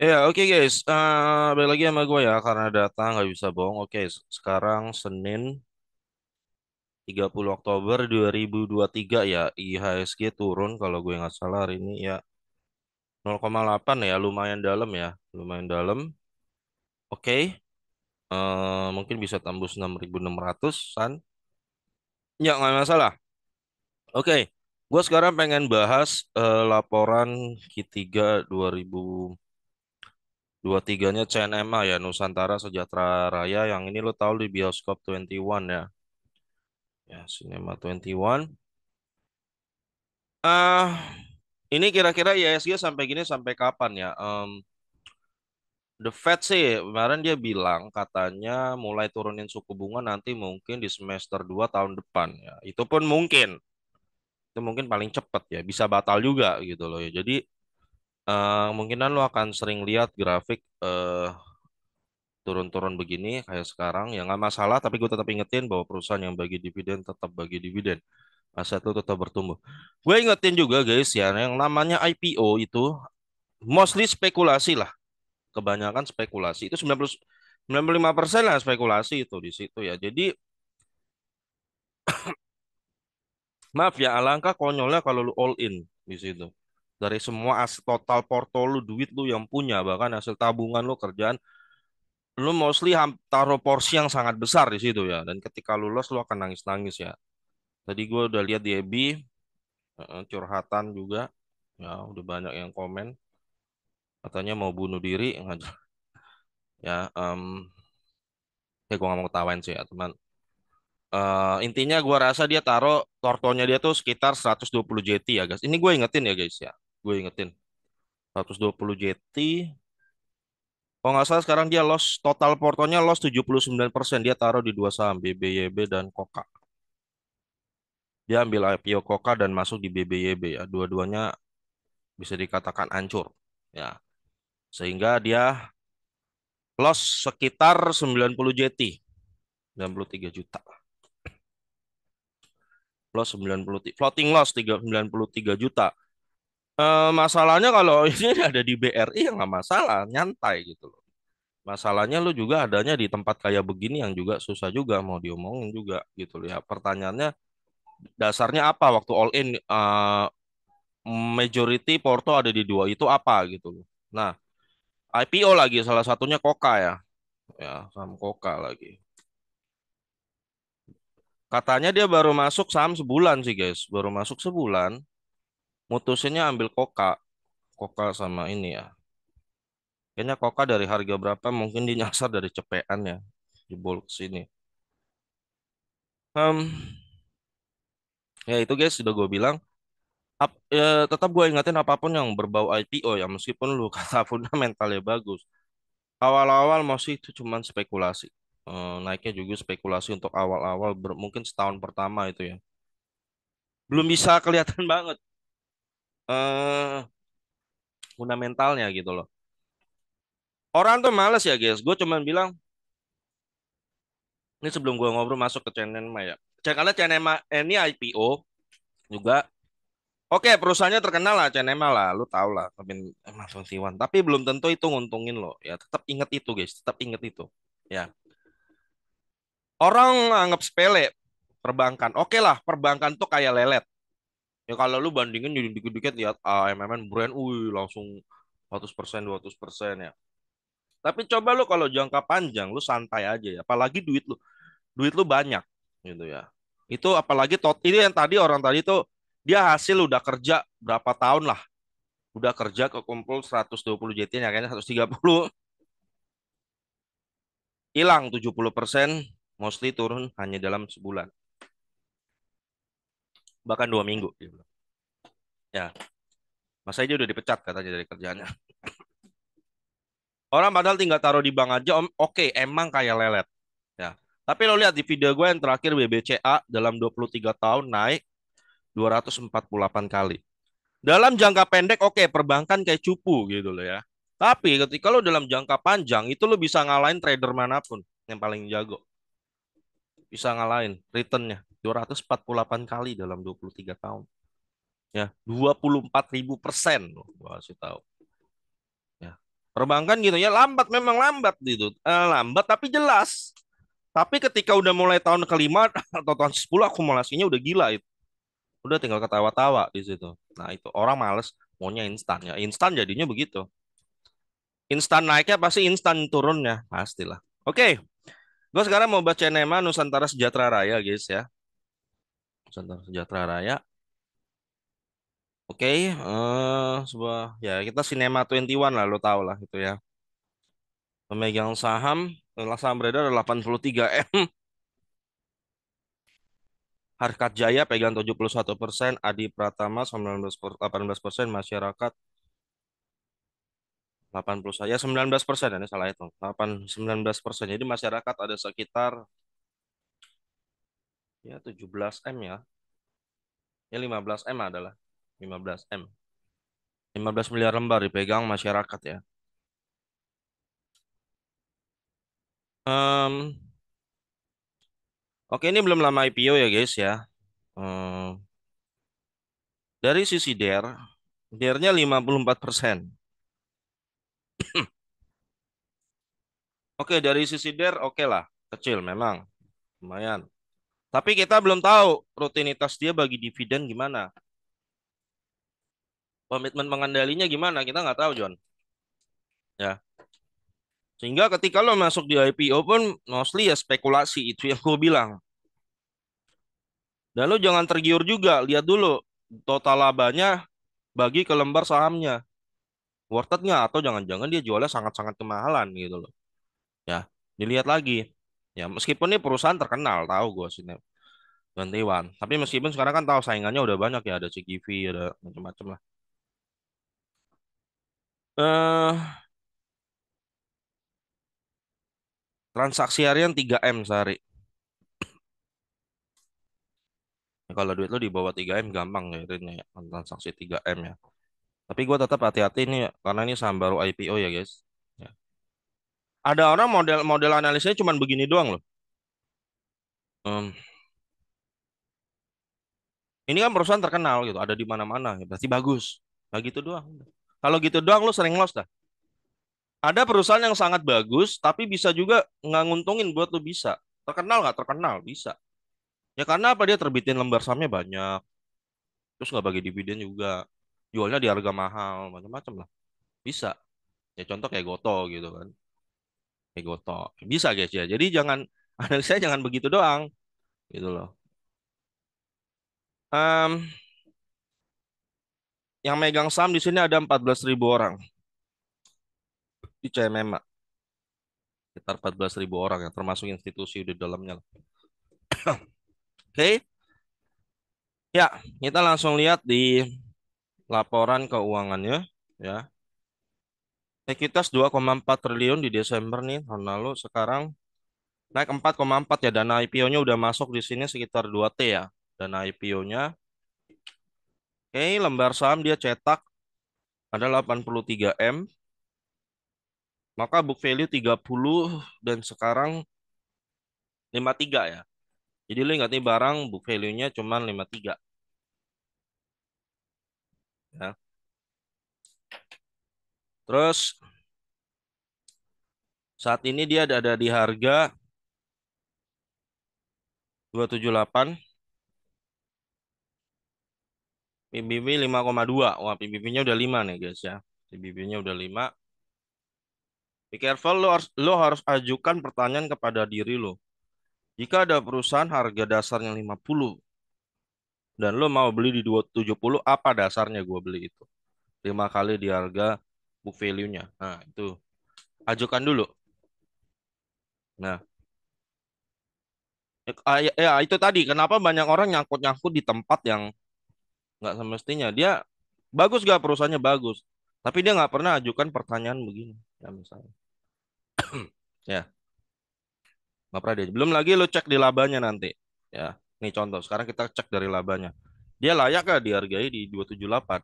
Ya, oke guys. Eh balik lagi sama gue ya, karena datang nggak bisa bohong. Oke, okay, sekarang Senin 30 Oktober 2023 ya, IHSG turun kalau gue nggak salah hari ini ya 0,8 ya, lumayan dalam ya, lumayan dalam. Oke, eh mungkin bisa tembus 6.600-an. Ya, nggak masalah. Oke, Gue sekarang pengen bahas eh, laporan Q3 2000 Dua tiganya CNMA ya, Nusantara Sejahtera Raya. Yang ini lo tahu di bioskop 21 ya. Ya, Cinema 21. Uh, ah, ini kira-kira ISG sampai gini sampai kapan ya? Um, The Fed sih kemarin dia bilang katanya mulai turunin suku bunga nanti mungkin di semester 2 tahun depan ya. Itu pun mungkin. Itu mungkin paling cepat ya, bisa batal juga gitu loh ya. Jadi Uh, eh, mungkinan lo akan sering lihat grafik uh, turun-turun begini kayak sekarang ya nggak masalah tapi gue tetap ingetin bahwa perusahaan yang bagi dividen tetap bagi dividen aset itu tetap bertumbuh gue ingetin juga guys ya yang namanya IPO itu mostly spekulasi lah kebanyakan spekulasi itu 90 95 persen lah spekulasi itu di situ ya jadi maaf ya alangkah konyolnya kalau lu all in di situ dari semua as total porto lu duit lu yang punya bahkan hasil tabungan lu kerjaan lu mostly taruh porsi yang sangat besar di situ ya dan ketika lu loss lu akan nangis nangis ya tadi gue udah lihat di Ebi curhatan juga ya udah banyak yang komen katanya mau bunuh diri ya um, ya gue gak mau ketawain sih ya teman uh, intinya gue rasa dia taruh tortonya dia tuh sekitar 120 JT ya guys. Ini gue ingetin ya guys ya gue ingetin 120 JT kalau nggak salah sekarang dia loss total portonya loss 79% dia taruh di dua saham BBYB dan Koka dia ambil IPO Koka dan masuk di BBYB ya dua-duanya bisa dikatakan hancur ya sehingga dia loss sekitar 90 JT 93 juta plus 90 floating loss 93 juta Eh, masalahnya kalau ini ada di BRI yang nggak masalah, nyantai gitu loh. Masalahnya lu juga adanya di tempat kayak begini yang juga susah juga mau diomongin juga gitu loh ya. Pertanyaannya dasarnya apa waktu all in uh, majority Porto ada di dua itu apa gitu loh. Nah, IPO lagi salah satunya Koka ya. Ya, saham Koka lagi. Katanya dia baru masuk saham sebulan sih guys, baru masuk sebulan mutusinnya ambil Koka. Koka sama ini ya. Kayaknya Koka dari harga berapa mungkin dinyasar dari cepean ya. di bulk sini. Um, ya itu guys sudah gue bilang. Ap, ya, tetap gue ingatin apapun yang berbau IPO ya meskipun lu kata fundamentalnya bagus. Awal-awal masih itu cuma spekulasi. Eh, naiknya juga spekulasi untuk awal-awal mungkin setahun pertama itu ya belum bisa kelihatan banget uh, fundamentalnya gitu loh. Orang tuh males ya guys. Gue cuman bilang ini sebelum gue ngobrol masuk ke CNMA ya. Karena CNMA eh, ini IPO juga. Oke, perusahaannya terkenal lah CNMA lah, lu tau lah, Tapi belum tentu itu nguntungin lo. Ya, tetap inget itu guys, tetap inget itu. Ya. Orang anggap sepele perbankan. Oke lah, perbankan tuh kayak lelet. Ya kalau lu bandingin jadi dikit-dikit lihat AMMN brand, wih langsung 100% 200% ya. Tapi coba lu kalau jangka panjang lu santai aja ya. Apalagi duit lu. Duit lu banyak gitu ya. Itu apalagi tot ini yang tadi orang tadi tuh dia hasil udah kerja berapa tahun lah. Udah kerja ke kumpul 120 JT ya kayaknya 130. Hilang 70% mostly turun hanya dalam sebulan bahkan dua minggu dia bilang. Ya, masa aja udah dipecat katanya dari kerjanya. Orang padahal tinggal taruh di bank aja, om, oke, okay, emang kayak lelet. Ya. Tapi lo lihat di video gue yang terakhir BBCA dalam 23 tahun naik 248 kali. Dalam jangka pendek oke, okay, perbankan kayak cupu gitu loh ya. Tapi ketika lo dalam jangka panjang itu lo bisa ngalahin trader manapun yang paling jago bisa ngalahin returnnya 248 kali dalam 23 tahun ya 24 ribu persen gua kasih tahu ya perbankan gitu ya lambat memang lambat gitu eh, lambat tapi jelas tapi ketika udah mulai tahun kelima atau tahun sepuluh akumulasinya udah gila itu udah tinggal ketawa-tawa di situ nah itu orang males maunya instan ya instan jadinya begitu instan naiknya pasti instan turunnya pastilah oke okay. Gue sekarang mau baca Nema Nusantara Sejahtera Raya, guys ya. Nusantara Sejahtera Raya. Oke, okay, uh, eh, sebuah ya kita Cinema 21 lah, lo tau lah itu ya. Pemegang saham, eh, saham beredar 83 m. Harkat Jaya pegang 71 persen, Adi Pratama 19 18 persen, masyarakat 80 ya 19 persen ya, ini salah hitung 8 19 persen jadi masyarakat ada sekitar ya 17 m ya ya 15 m adalah 15 m 15 miliar lembar dipegang masyarakat ya um, oke ini belum lama IPO ya guys ya um, dari sisi DER DER-nya 54 persen Oke, dari sisi DER oke okay lah, kecil memang. Lumayan. Tapi kita belum tahu rutinitas dia bagi dividen gimana. Komitmen mengandalinya gimana, kita nggak tahu, John. Ya. Sehingga ketika lo masuk di IPO pun mostly ya spekulasi, itu yang gue bilang. Dan lo jangan tergiur juga, lihat dulu total labanya bagi ke lembar sahamnya. Worth it nggak? Atau jangan-jangan dia jualnya sangat-sangat kemahalan gitu loh ya dilihat lagi ya meskipun ini perusahaan terkenal tahu gue sini tapi meskipun sekarang kan tahu saingannya udah banyak ya ada CGV ada macam-macam lah eh transaksi harian 3M sehari ya, kalau duit lo di bawah 3M gampang ya ini ya, transaksi 3M ya tapi gue tetap hati-hati nih karena ini saham baru IPO ya guys ada orang model-model analisnya cuma begini doang loh. Um, ini kan perusahaan terkenal gitu, ada di mana-mana, ya berarti bagus. Nah gitu doang. Kalau gitu doang lo sering loss dah. Ada perusahaan yang sangat bagus, tapi bisa juga nggak nguntungin buat lo bisa. Terkenal nggak? Terkenal, bisa. Ya karena apa dia terbitin lembar sahamnya banyak, terus nggak bagi dividen juga, jualnya di harga mahal, macam-macam lah. Bisa. Ya contoh kayak Goto gitu kan. Ego talk. Bisa guys ya. Jadi jangan saya jangan begitu doang. Gitu loh. Um, yang megang saham di sini ada 14.000 orang. Di CMM. Sekitar 14.000 orang ya, termasuk institusi di dalamnya. Oke. Okay. Ya, kita langsung lihat di laporan keuangannya ya. Sekuritas 2,4 triliun di Desember nih tahun lalu sekarang naik 4,4 ya dana IPO-nya udah masuk di sini sekitar 2T ya dana IPO-nya. Oke, lembar saham dia cetak ada 83M. Maka book value 30 dan sekarang 53 ya. Jadi lu ingat nih barang book value-nya cuma 53. Ya. Terus saat ini dia ada di harga 278. PBB 5,2. Wah, PBB-nya udah 5 nih, guys ya. PBB-nya udah 5. Be careful, lo harus, lo harus ajukan pertanyaan kepada diri lo. Jika ada perusahaan harga dasarnya 50 dan lo mau beli di 270, apa dasarnya gue beli itu? 5 kali di harga book value-nya. Nah, itu ajukan dulu. Nah. Ya, ah, ya, ya, itu tadi kenapa banyak orang nyangkut-nyangkut di tempat yang nggak semestinya. Dia bagus nggak perusahaannya bagus, tapi dia nggak pernah ajukan pertanyaan begini, ya misalnya. ya. Nggak pernah dia. Belum lagi lo cek di labanya nanti. Ya, ini contoh. Sekarang kita cek dari labanya. Dia layak gak dihargai di 278?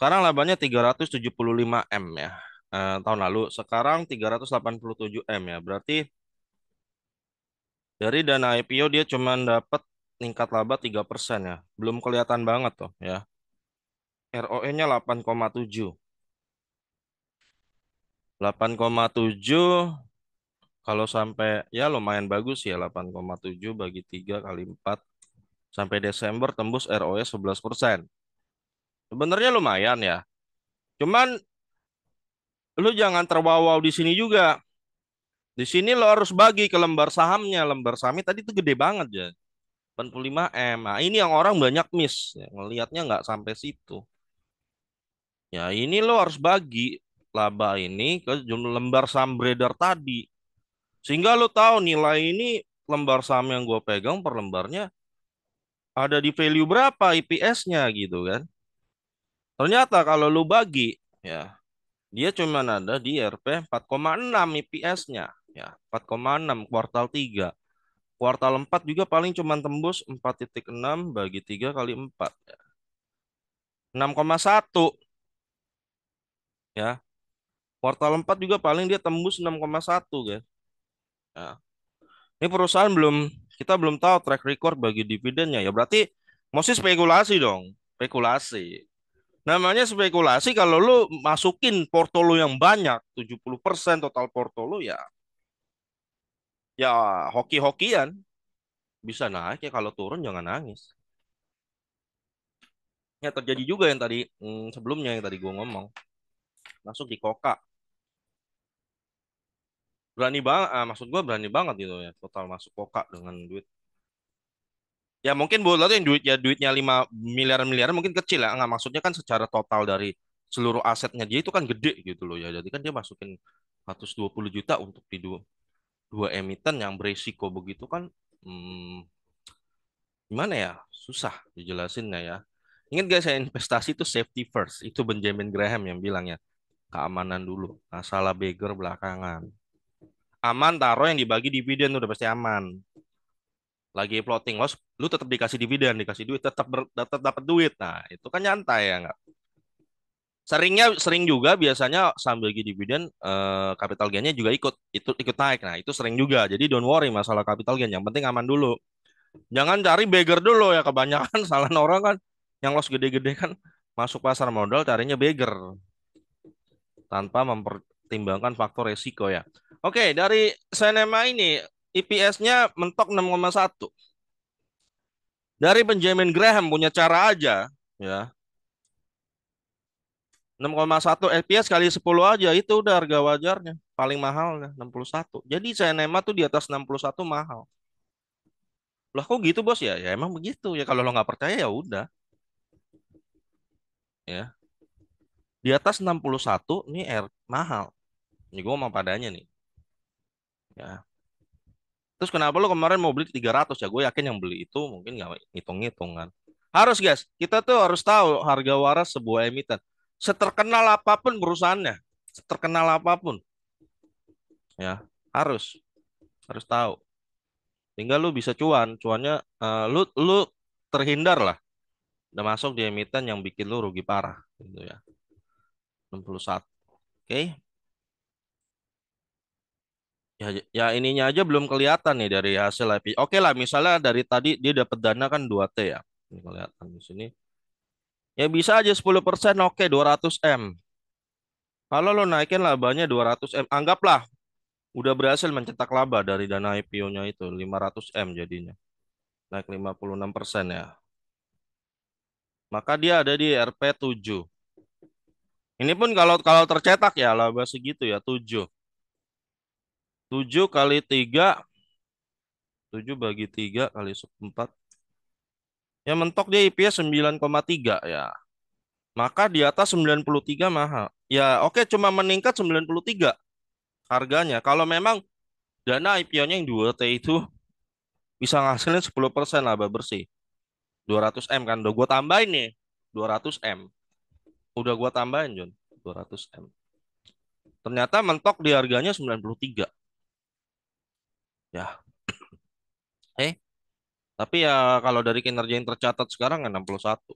Sekarang labanya 375 M ya. Eh, tahun lalu sekarang 387 M ya. Berarti dari dana IPO dia cuma dapat tingkat laba 3% ya. Belum kelihatan banget tuh ya. ROE-nya 8,7. 8,7 kalau sampai ya lumayan bagus ya 8,7 bagi 3 kali 4 sampai Desember tembus ROE 11 persen. Sebenarnya lumayan ya. Cuman lu jangan terwawau di sini juga. Di sini lo harus bagi ke lembar sahamnya. Lembar sahamnya tadi itu gede banget ya. 85M. Nah, ini yang orang banyak miss. Ya, ngelihatnya nggak sampai situ. Ya ini lo harus bagi laba ini ke jumlah lembar saham breeder tadi. Sehingga lo tahu nilai ini lembar saham yang gue pegang per lembarnya ada di value berapa IPS-nya gitu kan. Ternyata kalau lu bagi ya dia cuma ada di RP 4,6 IPS-nya ya 4,6 kuartal 3 kuartal 4 juga paling cuma tembus 4.6 bagi 3 kali 4 ya. 6,1 ya kuartal 4 juga paling dia tembus 6,1 guys ya. ini perusahaan belum kita belum tahu track record bagi dividennya ya berarti mesti spekulasi dong spekulasi namanya spekulasi kalau lu masukin porto lu yang banyak 70% total porto lu ya ya hoki-hokian bisa naik ya kalau turun jangan nangis ya terjadi juga yang tadi hmm, sebelumnya yang tadi gue ngomong masuk di koka berani banget ah, maksud gue berani banget gitu ya total masuk koka dengan duit ya mungkin bola tuh yang duit ya duitnya 5 miliar miliar mungkin kecil ya nggak maksudnya kan secara total dari seluruh asetnya dia itu kan gede gitu loh ya jadi kan dia masukin 120 juta untuk di dua, dua emiten yang berisiko begitu kan hmm, gimana ya susah dijelasinnya ya ingat guys ya investasi itu safety first itu Benjamin Graham yang bilang ya keamanan dulu masalah beggar belakangan aman taruh yang dibagi dividen udah pasti aman lagi floating loss, lu tetap dikasih dividen, dikasih duit, tetap tetap dapat duit. Nah, itu kan nyantai ya enggak. Seringnya sering juga biasanya sambil di dividen eh, capital gainnya juga ikut itu ikut naik. Nah, itu sering juga. Jadi don't worry masalah capital gain, yang penting aman dulu. Jangan cari beggar dulu ya kebanyakan salah orang kan yang loss gede-gede kan masuk pasar modal carinya beggar tanpa mempertimbangkan faktor resiko ya. Oke, dari Senema ini eps nya mentok 6,1. Dari Benjamin Graham punya cara aja, ya. 6,1 EPS kali 10 aja itu udah harga wajarnya, paling mahal 61. Jadi saya nema tuh di atas 61 mahal. Lah kok gitu bos ya? Ya emang begitu ya kalau lo nggak percaya ya udah. Ya. Di atas 61 ini R mahal. Ini gue mau padanya nih. Ya, Terus kenapa lo kemarin mau beli 300 ya? Gue yakin yang beli itu mungkin nggak ngitung hitungan Harus guys, kita tuh harus tahu harga waras sebuah emiten. Seterkenal apapun perusahaannya, seterkenal apapun. Ya, harus. Harus tahu. Sehingga lu bisa cuan, cuannya uh, lu lu terhindar lah. Udah masuk di emiten yang bikin lu rugi parah gitu ya. 61. Oke. Okay. Ya, ya ininya aja belum kelihatan nih dari hasil IP. Oke lah, misalnya dari tadi dia dapat dana kan 2T ya. Ini kelihatan di sini. Ya bisa aja 10% oke 200M. Kalau lo naikin labanya 200M, anggaplah udah berhasil mencetak laba dari dana IPO-nya itu 500M jadinya. Naik 56% ya. Maka dia ada di RP 7. Ini pun kalau kalau tercetak ya laba segitu ya 7. 7 kali 3. 7 bagi 3 kali 4. Ya mentok dia IPS 9,3 ya. Maka di atas 93 mahal. Ya oke cuma meningkat 93 harganya. Kalau memang dana IPO-nya yang 2T itu bisa ngasilin 10% laba bersih. 200M kan udah gue tambahin nih. 200M. Udah gue tambahin John. 200M. Ternyata mentok di harganya 93 ya eh tapi ya kalau dari kinerja yang tercatat sekarang kan ya 61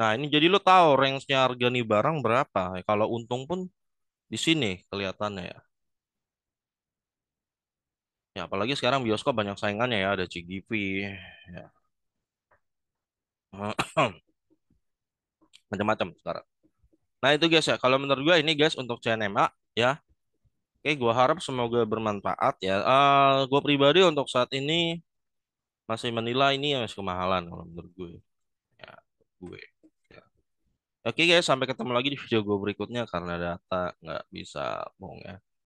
nah ini jadi lo tahu range-nya harga nih barang berapa ya, kalau untung pun di sini kelihatannya ya ya apalagi sekarang bioskop banyak saingannya ya ada CGV ya macam-macam sekarang. Nah itu guys ya, kalau menurut gue ini guys untuk CNMA ya Oke, gue harap semoga bermanfaat ya. Uh, eh, gue pribadi untuk saat ini masih menilai ini yang masih kemahalan kalau menurut gue. Ya, gue. Ya. Oke guys, sampai ketemu lagi di video gue berikutnya karena data nggak bisa bohong ya.